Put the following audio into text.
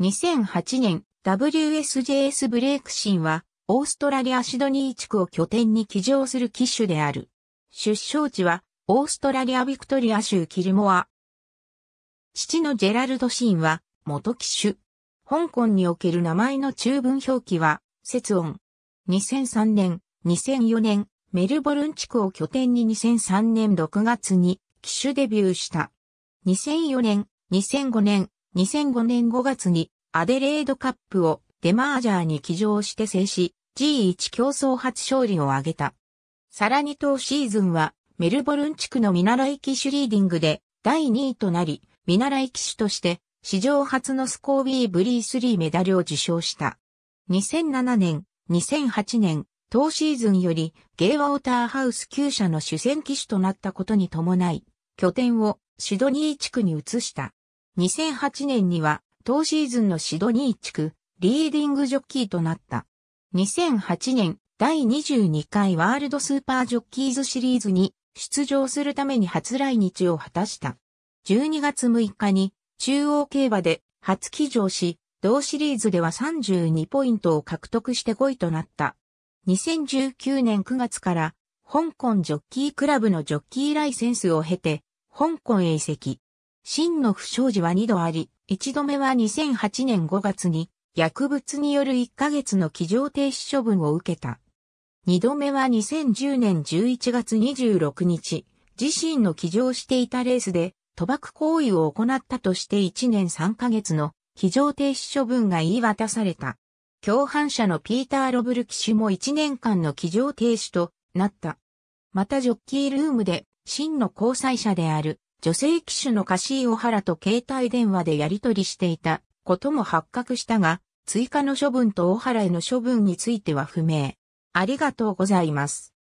2008年、WSJS ブレイクシンは、オーストラリアシドニー地区を拠点に起乗する機種である。出生地は、オーストラリアビクトリア州キルモア。父のジェラルド・シーンは、元機種。香港における名前の中文表記は、節音。2003年、2004年、メルボルン地区を拠点に2003年6月に機種デビューした。2004年、2005年、2005年5月にアデレードカップをデマージャーに騎乗して制し、G1 競争初勝利を挙げた。さらに当シーズンはメルボルン地区の見習い騎手リーディングで第2位となり、見習い騎手として史上初のスコービー・ブリースリーメダルを受賞した。2007年、2008年、当シーズンよりゲイワーターハウス9社の主戦機種となったことに伴い、拠点をシドニー地区に移した。2008年には、当シーズンのシドニー地区、リーディングジョッキーとなった。2008年、第22回ワールドスーパージョッキーズシリーズに出場するために初来日を果たした。12月6日に中央競馬で初騎乗し、同シリーズでは32ポイントを獲得して5位となった。2019年9月から香港ジョッキークラブのジョッキーライセンスを経て、香港へ移籍。真の不祥事は2度あり、1度目は2008年5月に薬物による1ヶ月の起乗停止処分を受けた。2度目は2010年11月26日、自身の起乗していたレースで賭博行為を行ったとして1年3ヶ月の起乗停止処分が言い渡された。共犯者のピーター・ロブル騎手も1年間の起乗停止となった。またジョッキールームで真の交際者である女性機種のカシーオハラと携帯電話でやり取りしていたことも発覚したが、追加の処分とオハラへの処分については不明。ありがとうございます。